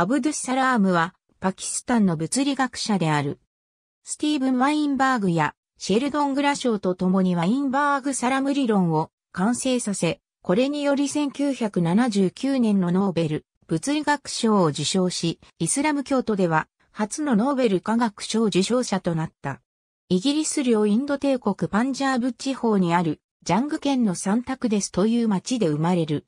アブドゥスサラームは、パキスタンの物理学者である。スティーブン・ワインバーグや、シェルドン・グラショーと共にワインバーグ・サラム理論を完成させ、これにより1979年のノーベル物理学賞を受賞し、イスラム教徒では初のノーベル科学賞受賞者となった。イギリス領インド帝国パンジャーブ地方にあるジャング県のサンタクデスという町で生まれる。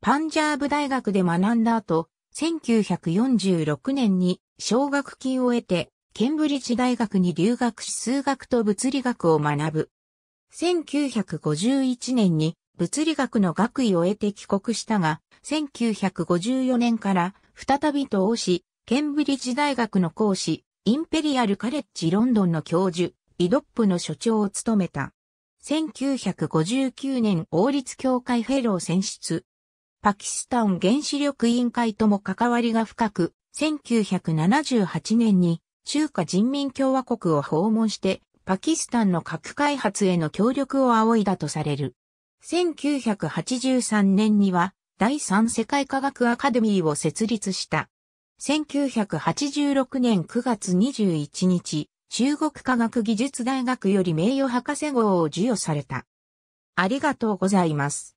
パンジャーブ大学で学んだ後、1946年に奨学金を得て、ケンブリッジ大学に留学し数学と物理学を学ぶ。1951年に物理学の学位を得て帰国したが、1954年から再び投資。ケンブリッジ大学の講師、インペリアルカレッジロンドンの教授、ビドップの所長を務めた。1959年王立協会フェロー選出、パキスタン原子力委員会とも関わりが深く、1978年に中華人民共和国を訪問して、パキスタンの核開発への協力を仰いだとされる。1983年には、第三世界科学アカデミーを設立した。1986年9月21日、中国科学技術大学より名誉博士号を授与された。ありがとうございます。